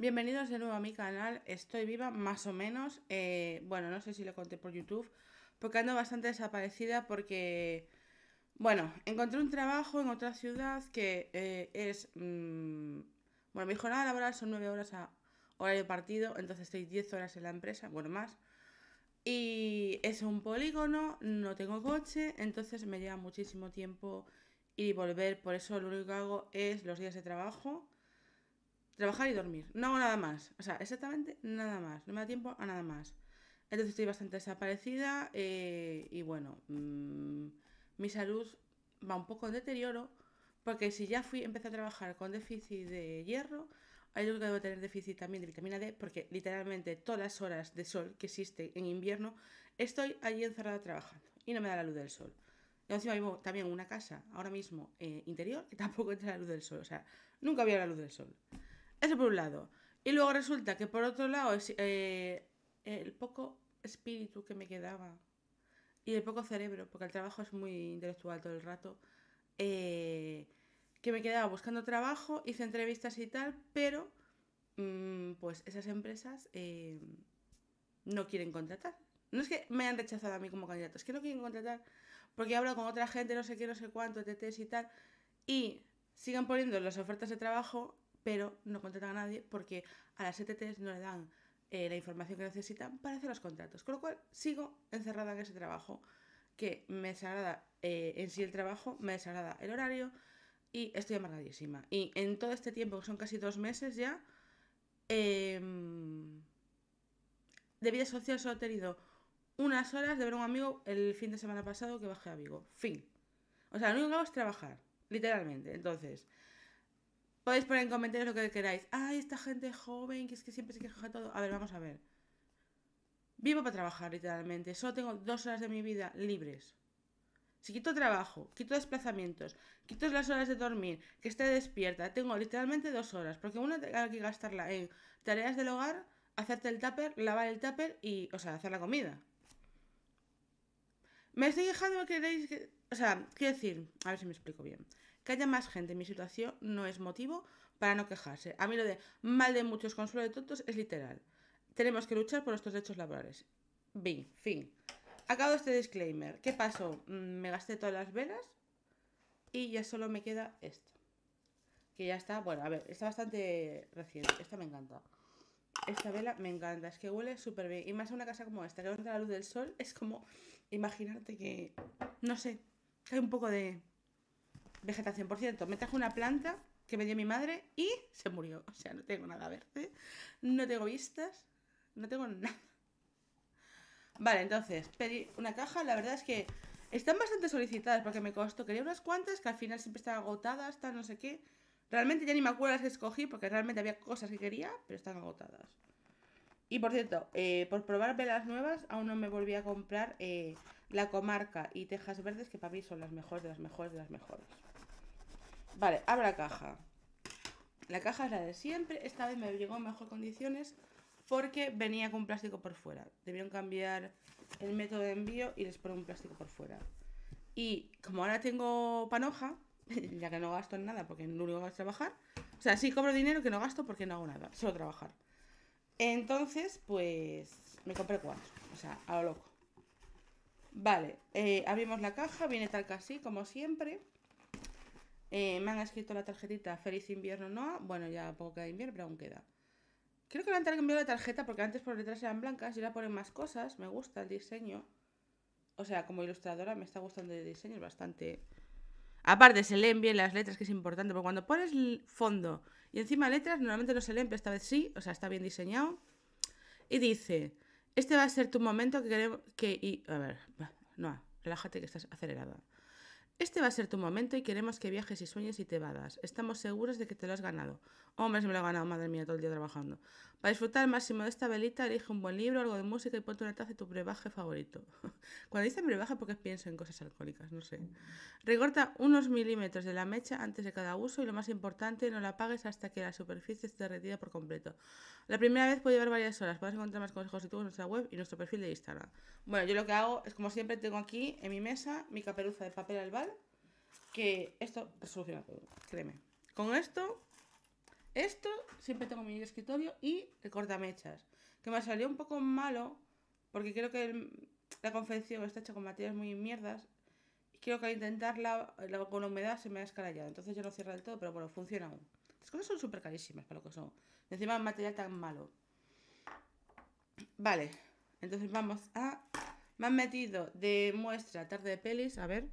Bienvenidos de nuevo a mi canal, estoy viva más o menos, eh, bueno, no sé si lo conté por YouTube, porque ando bastante desaparecida porque, bueno, encontré un trabajo en otra ciudad que eh, es, mm, bueno, mi jornada laboral son 9 horas a horario partido, entonces estoy 10 horas en la empresa, bueno, más, y es un polígono, no tengo coche, entonces me lleva muchísimo tiempo ir y volver, por eso lo único que hago es los días de trabajo, trabajar y dormir. No hago nada más. O sea, exactamente nada más. No me da tiempo a nada más. Entonces estoy bastante desaparecida eh, y bueno, mm, mi salud va un poco en deterioro porque si ya fui, empecé a trabajar con déficit de hierro, hay yo que debo tener déficit también de vitamina D porque literalmente todas las horas de sol que existe en invierno estoy allí encerrada trabajando y no me da la luz del sol. Y encima vivo también en una casa ahora mismo eh, interior que tampoco entra la luz del sol, o sea, nunca había la luz del sol. Eso por un lado. Y luego resulta que por otro lado es eh, el poco espíritu que me quedaba y el poco cerebro, porque el trabajo es muy intelectual todo el rato, eh, que me quedaba buscando trabajo, hice entrevistas y tal, pero mm, pues esas empresas eh, no quieren contratar. No es que me han rechazado a mí como candidato, es que no quieren contratar, porque he hablado con otra gente, no sé qué, no sé cuánto, TTs y tal, y sigan poniendo las ofertas de trabajo pero no contratan a nadie porque a las ETTs no le dan eh, la información que necesitan para hacer los contratos. Con lo cual, sigo encerrada en ese trabajo que me desagrada eh, en sí el trabajo, me desagrada el horario y estoy amargadísima. Y en todo este tiempo, que son casi dos meses ya, em, de vida social solo he tenido unas horas de ver a un amigo el fin de semana pasado que bajé a Vigo. Fin. O sea, lo único que hago es trabajar, literalmente. Entonces, Podéis poner en comentarios lo que queráis. Ay, esta gente joven, que es que siempre se queja todo. A ver, vamos a ver. Vivo para trabajar, literalmente. Solo tengo dos horas de mi vida libres. Si quito trabajo, quito desplazamientos, quito las horas de dormir, que esté despierta, tengo literalmente dos horas, porque uno tiene que gastarla en tareas del hogar, hacerte el tupper, lavar el tupper y, o sea, hacer la comida. Me estoy quejando que queréis que... O sea, quiero decir, a ver si me explico bien. Que haya más gente en mi situación no es motivo para no quejarse. A mí lo de mal de muchos consuelo de tontos es literal. Tenemos que luchar por nuestros derechos laborales. Bien, fin. Acabo este disclaimer. ¿Qué pasó? Mm, me gasté todas las velas y ya solo me queda esto. Que ya está, bueno, a ver, está bastante reciente. Esta me encanta. Esta vela me encanta, es que huele súper bien. Y más en una casa como esta, que la luz del sol, es como imaginarte que, no sé, que hay un poco de vegetación. Por cierto, me trajo una planta que me dio mi madre y se murió. O sea, no tengo nada verde, no tengo vistas, no tengo nada. Vale, entonces, pedí una caja, la verdad es que están bastante solicitadas porque me costó. Quería unas cuantas que al final siempre están agotadas, tal, no sé qué. Realmente ya ni me acuerdo las que escogí porque realmente había cosas que quería, pero están agotadas. Y por cierto, eh, por probar velas nuevas, aún no me volví a comprar eh, la comarca y tejas verdes, que para mí son las mejores de las mejores de las mejores. Vale, la caja. La caja es la de siempre. Esta vez me llegó en mejor condiciones porque venía con plástico por fuera. Debieron cambiar el método de envío y les pongo un plástico por fuera. Y como ahora tengo panoja, ya que no gasto en nada porque lo único a trabajar, o sea, sí cobro dinero que no gasto porque no hago nada, solo trabajar. Entonces, pues me compré cuatro, o sea, a lo loco. Vale, eh, abrimos la caja, viene tal que así, como siempre. Eh, me han escrito la tarjetita Feliz invierno Noah Bueno, ya poco queda de invierno, pero aún queda. Creo que le han cambiado la tarjeta porque antes por detrás eran blancas y ahora ponen más cosas. Me gusta el diseño. O sea, como ilustradora me está gustando el diseño, es bastante... Aparte, se leen bien las letras, que es importante, porque cuando pones fondo y encima letras, normalmente no se leen, pero esta vez sí, o sea, está bien diseñado. Y dice, este va a ser tu momento que queremos... Que, y, a ver, no, relájate que estás acelerada. Este va a ser tu momento y queremos que viajes y sueñes y te vadas. Estamos seguros de que te lo has ganado. Hombre, se me lo ha ganado, madre mía, todo el día trabajando. Para disfrutar al máximo de esta velita, elige un buen libro, algo de música y ponte una taza de tu brebaje favorito. Cuando dicen brebaje, porque pienso en cosas alcohólicas, no sé. Recorta unos milímetros de la mecha antes de cada uso y lo más importante, no la apagues hasta que la superficie esté derretida por completo. La primera vez puede llevar varias horas. Puedes encontrar más consejos y tú en nuestra web y nuestro perfil de Instagram. Bueno, yo lo que hago es, como siempre, tengo aquí en mi mesa mi caperuza de papel albal que esto soluciona todo, créeme. Con esto, esto siempre tengo mi escritorio y el cortamechas, que me salió un poco malo porque creo que la confección está hecha con materiales muy mierdas y creo que al intentarla con humedad se me ha escarallado, entonces ya no cierra del todo, pero bueno, funciona aún. Las cosas son súper carísimas para lo que son. Encima material tan malo. Vale, entonces vamos a... Me han metido de muestra tarde de pelis, a ver...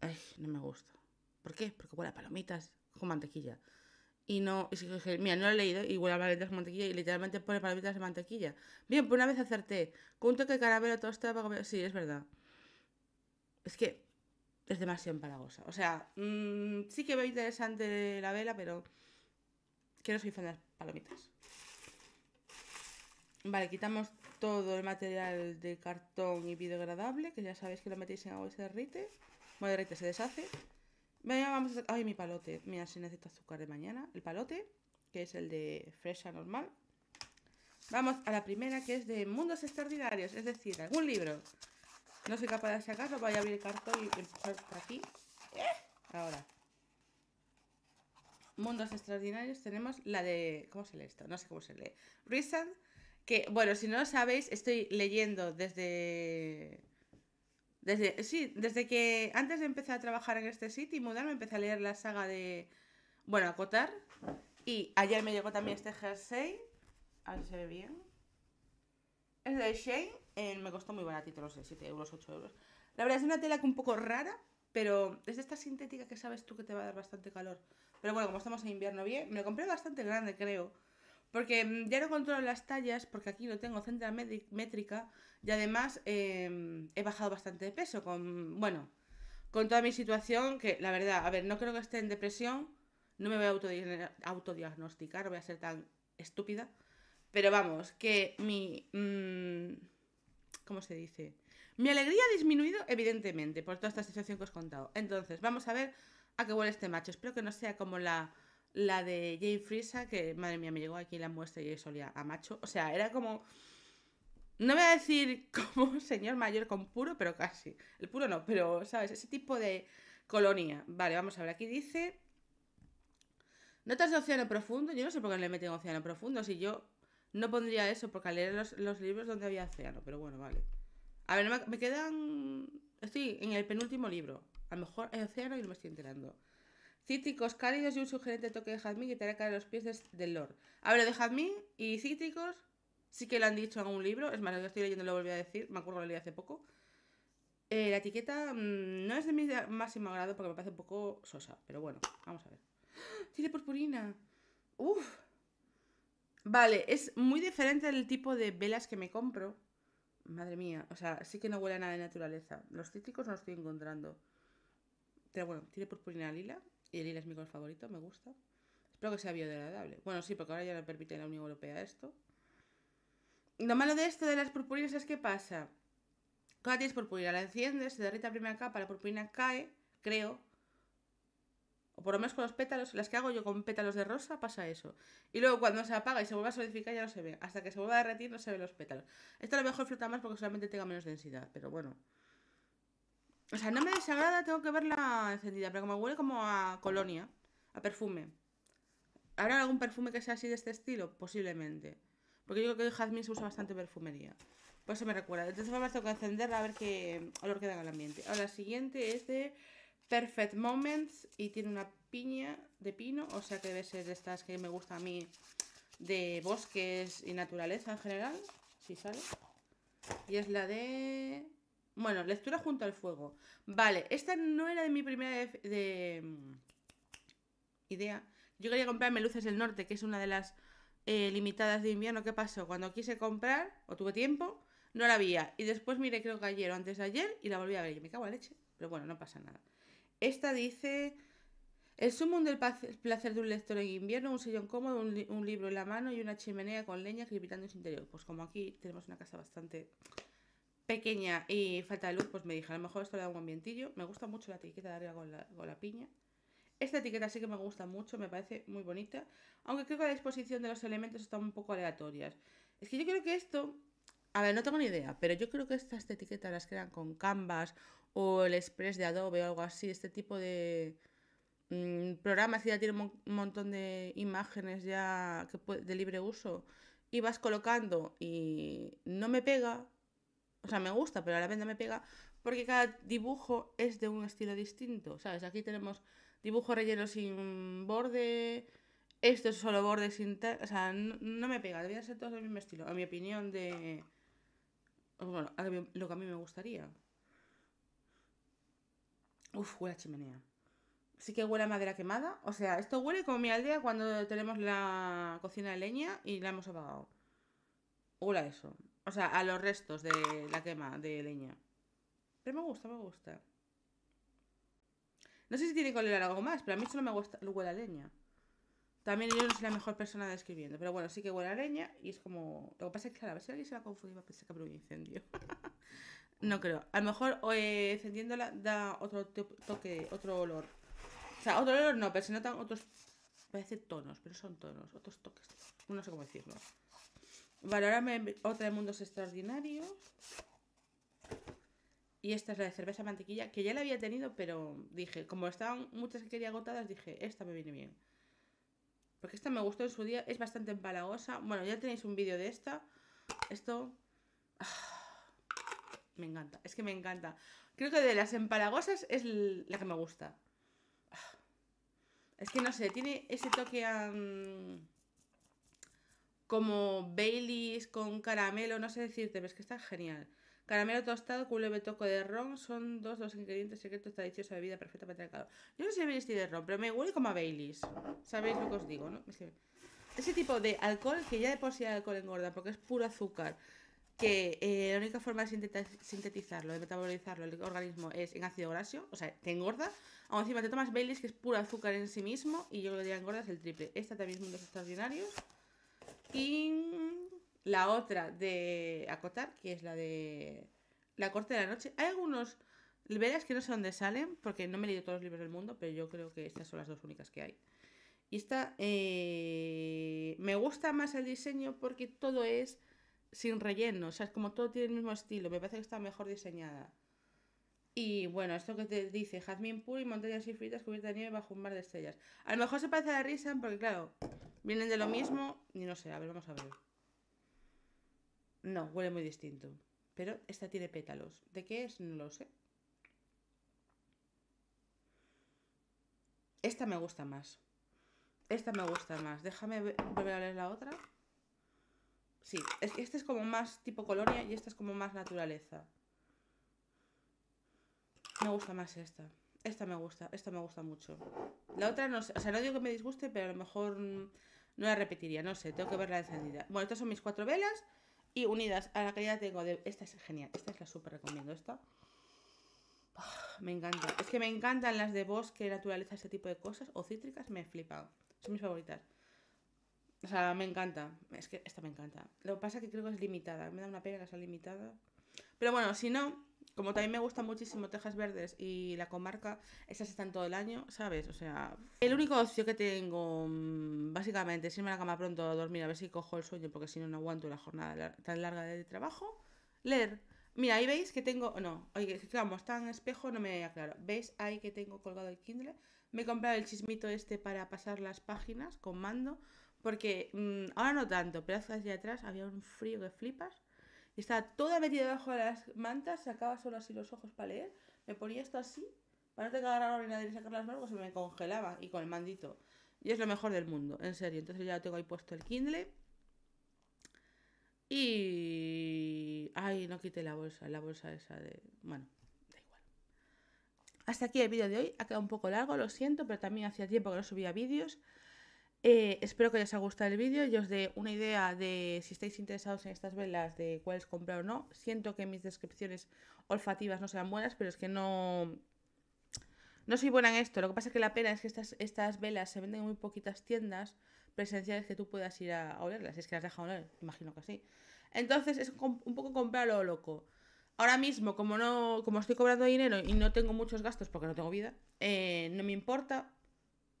Ay, no me gusta. ¿Por qué? Porque huele a palomitas con mantequilla. Y no, mira, no lo he leído y huele a palomitas con mantequilla y literalmente pone palomitas de mantequilla. Bien, pues una vez acerté. Con un toque de caramelo tostado Sí, es verdad. Es que es demasiado empalagosa. O sea, mm, sí que veo interesante la vela, pero quiero no soy fan de las palomitas. Vale, quitamos todo el material de cartón y biodegradable, que ya sabéis que lo metéis en agua y se derrite. Margarita se deshace. Venga, vamos Ay, mi palote. Mira, si necesito azúcar de mañana. El palote, que es el de fresa normal. Vamos a la primera, que es de mundos extraordinarios. Es decir, algún libro. No soy capaz de sacarlo. Voy a abrir el cartón y empezar por aquí. Eh, ahora. Mundos extraordinarios. Tenemos la de... ¿Cómo se lee esto? No sé cómo se lee. Reason. Que, bueno, si no lo sabéis, estoy leyendo desde desde, sí, desde que antes de empezar a trabajar en este sitio y mudarme, empecé a leer la saga de. Bueno, acotar. Y ayer me llegó también este jersey. A ver si se ve bien. Es de Shane. Eh, me costó muy baratito, no sé, 7 euros, 8 euros. La verdad es una tela que un poco rara, pero es de esta sintética que sabes tú que te va a dar bastante calor. Pero bueno, como estamos en invierno bien, me lo compré bastante grande, creo. Porque mm, ya no controlo las tallas, porque aquí no tengo centra métrica y además em, he bajado bastante de peso con, bueno, con toda mi situación, que la verdad, a ver, no creo que esté en depresión, no me voy a autodiagnosticar, no voy a ser tan estúpida, pero vamos, que mi... Mm, ¿Cómo se dice? Mi alegría ha disminuido, evidentemente, por toda esta situación que os he contado. Entonces, vamos a ver a qué huele este macho. Espero que no sea como la la de Jane Frisa, que madre mía, me llegó aquí la muestra y solía a macho. O sea, era como. No voy a decir como señor mayor con puro, pero casi. El puro no, pero, ¿sabes? Ese tipo de colonia. Vale, vamos a ver. Aquí dice. Notas de Océano Profundo. Yo no sé por qué no le meten Océano Profundo. Si yo no pondría eso, porque al leer los, libros donde había océano. Pero bueno, vale. A ver, me, quedan. Estoy en el penúltimo libro. A lo mejor hay océano y no me estoy enterando cítricos cálidos y un sugerente toque de jazmín que te hará caer los pies del Lord. lo de jazmín y cítricos, sí que lo han dicho en un libro, es más, lo estoy leyendo lo volví a decir, me acuerdo que lo leí hace poco. Eh, la etiqueta mm, no es de mi máximo grado porque me parece un poco sosa, pero bueno, vamos a ver. Tiene purpurina. Uf. Vale, es muy diferente del tipo de velas que me compro. Madre mía, o sea, sí que no huele a nada de naturaleza. Los cítricos no los estoy encontrando. Pero bueno, tiene purpurina lila y el hilo es mi color favorito, me gusta. Espero que sea biodegradable. Bueno, sí, porque ahora ya lo permite la Unión Europea esto. Lo malo de esto de las purpurinas es que pasa. Cuando tienes purpurina, la enciendes, se derrite la primera capa, la purpurina cae, creo. O por lo menos con los pétalos, las que hago yo con pétalos de rosa, pasa eso. Y luego cuando se apaga y se vuelve a solidificar ya no se ve. Hasta que se vuelva a derretir no se ven los pétalos. Esto a lo mejor flota más porque solamente tenga menos densidad, pero bueno. O sea, no me desagrada, tengo que verla encendida, pero como huele como a colonia, a perfume. ¿Habrá algún perfume que sea así de este estilo? Posiblemente. Porque yo creo que Jazmín se usa bastante perfumería. Por eso me recuerda. Entonces vamos tengo que encenderla a ver qué olor queda en el ambiente. Ahora, la siguiente es de Perfect Moments y tiene una piña de pino, o sea que debe ser de estas que me gusta a mí de bosques y naturaleza en general, si sale. Y es la de bueno, lectura junto al fuego. Vale, esta no era de mi primera mm, idea. Yo quería comprarme Luces del Norte, que es una de las eh, limitadas de invierno. ¿Qué pasó? Cuando quise comprar, o tuve tiempo, no la había. Y después miré, creo que ayer o antes de ayer, y la volví a ver. Y me cago en leche. Pero bueno, no pasa nada. Esta dice... El sumum del placer de un lector en invierno, un sillón cómodo, un, libro en la mano y una chimenea con leña crepitando en su interior. Pues como aquí tenemos una casa bastante pequeña y falta de luz, pues me dije, a lo mejor esto le da un ambientillo. Me gusta mucho la etiqueta de arriba con la, con la piña. Esta etiqueta sí que me gusta mucho, me parece muy bonita. Aunque creo que la disposición de los elementos está un poco aleatoria Es que yo creo que esto... A ver, no tengo ni idea, pero yo creo que estas etiquetas las crean con Canvas o el Express de Adobe o algo así. Este tipo de mm, programas que ya tienen un montón de imágenes ya que de libre uso. Y vas colocando y no me pega, o sea, me gusta, pero a la venda me pega porque cada dibujo es de un estilo distinto, ¿sabes? Aquí tenemos dibujo relleno sin borde, esto es solo borde sin... O sea, no, me pega, Debería ser todos del mismo estilo, a mi opinión de... Bueno, lo que a mí me gustaría. Uf, huele a chimenea. Sí que huele a madera quemada. O sea, esto huele como mi aldea cuando tenemos la cocina de leña y la hemos apagado. Huele a eso. O sea, a los restos de la quema de leña. Pero me gusta, me gusta. No sé si tiene que oler algo más, pero a mí solo me gusta, huele a leña. También yo no soy la mejor persona describiendo, pero bueno, sí que huele a leña y es como... Lo que pasa es que, a ver si alguien se la confundido va a pensar que habrá un incendio. no creo. A lo mejor eh, encendiéndola da otro toque, otro olor. O sea, otro olor no, pero se notan otros... Parece tonos, pero son tonos, otros toques. No sé cómo decirlo. Valorame otra de Mundos Extraordinarios. Y esta es la de cerveza mantequilla, que ya la había tenido, pero dije, como estaban muchas que quería agotadas, dije, esta me viene bien. Porque esta me gustó en su día, es bastante empalagosa. Bueno, ya tenéis un vídeo de esta. Esto... Ah, me encanta, es que me encanta. Creo que de las empalagosas es la que me gusta. Ah, es que no sé, tiene ese toque a como Baileys con caramelo, no sé decirte, pero es que está genial. Caramelo tostado, culo de toco de ron, son dos los ingredientes secretos de deliciosa bebida perfecta para el calor. Yo no sé si Baileys de ron, pero me huele como a Baileys. ¿Sabéis lo que os digo, no? ese tipo de alcohol, que ya de por sí el alcohol engorda, porque es puro azúcar, que eh, la única forma de sintetizarlo, de metabolizarlo el organismo es en ácido grasio, o sea, te engorda, aún encima te tomas Baileys, que es puro azúcar en sí mismo, y yo lo diría es el triple. Esta también es los extraordinarios. Y la otra de acotar, que es la de La Corte de la Noche. Hay algunos verás que no sé dónde salen, porque no me he leído todos los libros del mundo, pero yo creo que estas son las dos únicas que hay. Y esta eh, me gusta más el diseño porque todo es sin relleno, o sea, es como todo tiene el mismo estilo, me parece que está mejor diseñada. Y bueno, esto que te dice, jazmín puro y montañas infinitas cubiertas de nieve bajo un mar de estrellas. A lo mejor se parece a la risa porque claro, ¿Vienen de lo mismo? Y no sé, a ver, vamos a ver. No, huele muy distinto. Pero esta tiene pétalos. ¿De qué es? No lo sé. Esta me gusta más. Esta me gusta más. Déjame volver a la otra. Sí, esta es como más tipo colonia y esta es como más naturaleza. Me gusta más esta. Esta me gusta, esta me gusta mucho. La otra no sé, o sea, no digo que me disguste, pero a lo mejor mm, no la repetiría, no sé, tengo que verla encendida. Bueno, estas son mis cuatro velas y unidas a la que ya tengo de... Esta es genial, esta es la súper recomiendo, esta. Ah, me encanta. Es que me encantan las de bosque, naturaleza, ese tipo de cosas. O cítricas, me he flipado. Son mis favoritas. O sea, me encanta. Es que esta me encanta. Lo que pasa es que creo que es limitada. Me da una pena que sea limitada. Pero bueno, si no, como también me gustan muchísimo Tejas Verdes y la comarca, esas están todo el año, ¿sabes? O sea, el único ocio que tengo, mm, básicamente, es irme a la cama pronto a dormir, a ver si cojo el sueño, porque si no, no aguanto una jornada tan larga de trabajo. Leer. Mira, ahí veis que tengo. No, oye, vamos, está en espejo, no me aclaro. ¿Veis ahí que tengo colgado el Kindle? Me he comprado el chismito este para pasar las páginas con mando, porque mm, ahora no tanto, pero hace atrás había un frío que flipas y estaba toda metida debajo de las mantas, sacaba solo así los ojos para leer, me ponía esto así, para no tener que agarrar la nadie y sacar las manos, me congelaba y con el mandito. Y es lo mejor del mundo, en serio. Entonces ya tengo ahí puesto el Kindle. Y... Ay, no quité la bolsa, la bolsa esa de... Bueno, da igual. Hasta aquí el vídeo de hoy. Ha quedado un poco largo, lo siento, pero también hacía tiempo que no subía vídeos. Eh, espero que os haya gustado el vídeo y os dé una idea de si estáis interesados en estas velas, de cuáles comprar o no. Siento que mis descripciones olfativas no sean buenas, pero es que no... No soy buena en esto. Lo que pasa es que la pena es que estas, estas velas se venden en muy poquitas tiendas presenciales que tú puedas ir a, olerlas. Es que las dejado oler, imagino que sí. Entonces es un poco comprar lo loco. Ahora mismo, como no, como estoy cobrando dinero y no tengo muchos gastos porque no tengo vida, eh, no me importa.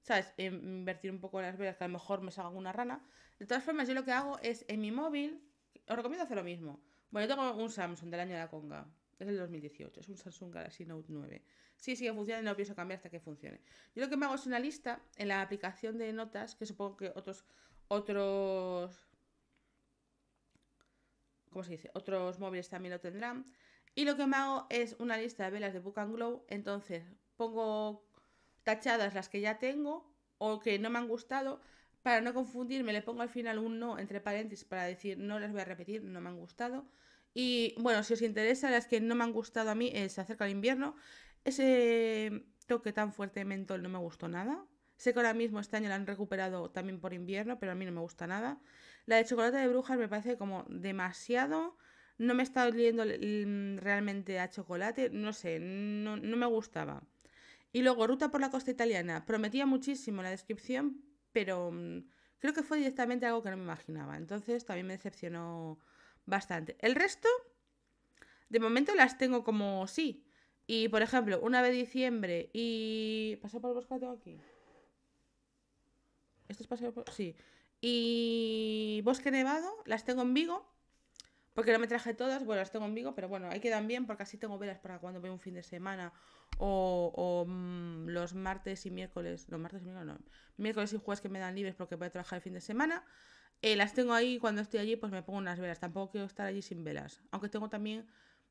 ¿sabes? Em, invertir un poco en las velas, que a lo mejor me salga una rana. De todas formas, yo lo que hago es en mi móvil, os recomiendo hacer lo mismo. Bueno, yo tengo un Samsung del año de la conga, es del 2018, es un Samsung Galaxy Note 9. Sí, sigue sí, funcionando y no pienso cambiar hasta que funcione. Yo lo que me hago es una lista en la aplicación de notas, que supongo que otros, otros ¿cómo se dice? Otros móviles también lo tendrán. Y lo que me hago es una lista de velas de Book and Glow. Entonces pongo tachadas las que ya tengo o que no me han gustado, para no confundirme le pongo al final un no entre paréntesis para decir no las voy a repetir, no me han gustado. Y bueno, si os interesa, las que no me han gustado a mí eh, Se acerca el invierno. Ese toque tan fuerte de mentol no me gustó nada. Sé que ahora mismo este año la han recuperado también por invierno, pero a mí no me gusta nada. La de chocolate de brujas me parece como demasiado. No me está oliendo realmente a chocolate. No sé, no me gustaba. Y luego, Ruta por la costa italiana. Prometía muchísimo la descripción, pero mm, creo que fue directamente algo que no me imaginaba. Entonces también me decepcionó bastante. El resto, de momento las tengo como sí. Y por ejemplo, una vez diciembre y. pasé por el bosque tengo aquí? ¿Esto es paseo por.? Sí. Y. Bosque Nevado, las tengo en Vigo. Porque no me traje todas, bueno, las tengo conmigo, pero bueno, ahí quedan bien porque así tengo velas para cuando veo un fin de semana o, mm, los martes y miércoles, los martes y miércoles no, miércoles y jueves que me dan libres porque voy a trabajar el fin de semana. Eh, las tengo ahí cuando estoy allí, pues me pongo unas velas. Tampoco quiero estar allí sin velas. Aunque tengo también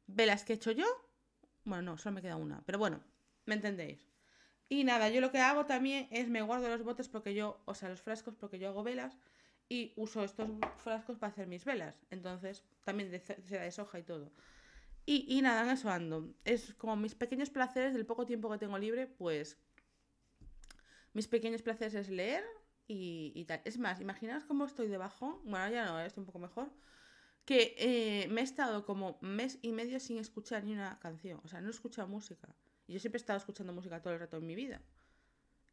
velas que he hecho yo. Bueno, no, solo me queda una. Pero bueno, me entendéis. Y nada, yo lo que hago también es me guardo los botes porque yo, o sea, los frascos porque yo hago velas y uso estos frascos para hacer mis velas. Entonces, también se seda de soja y todo. Y, y, nada, en eso ando. Es como mis pequeños placeres del poco tiempo que tengo libre, pues mis pequeños placeres es leer y, tal. Es más, imaginaos cómo estoy debajo Bueno, ya no, estoy un poco mejor. Que eh, me he estado como mes y medio sin escuchar ni una canción. O sea, no he escuchado música. Yo siempre he estado escuchando música todo el rato en mi vida.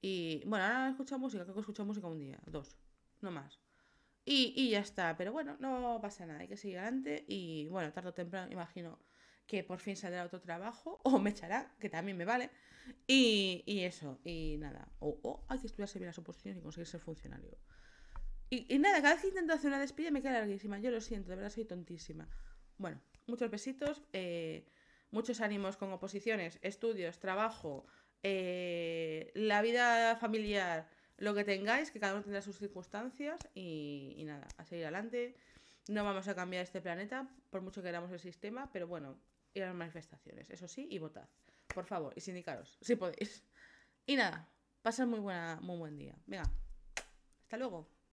Y bueno, ahora he escuchado música, creo que he escuchado música un día, dos, no más. Y, ya está, pero bueno, no pasa nada, hay que seguir adelante y bueno, tarde o temprano imagino que por fin saldrá otro trabajo o me echará, que también me vale. Y, eso, y nada, o, hay que estudiarse bien las oposiciones y conseguir ser funcionario. Y, nada, cada vez que intento hacer una despida me queda larguísima, yo lo siento, de verdad soy tontísima. Bueno, muchos besitos, eh, muchos ánimos con oposiciones, estudios, trabajo, eh, la vida familiar lo que tengáis, que cada uno tendrá sus circunstancias y, nada, a seguir adelante. No vamos a cambiar este planeta, por mucho que queramos el sistema, pero bueno, ir a las manifestaciones, eso sí, y votad. Por favor, y sindicaros, si podéis. Y nada, pasad muy, buena, muy buen día. Venga, hasta luego.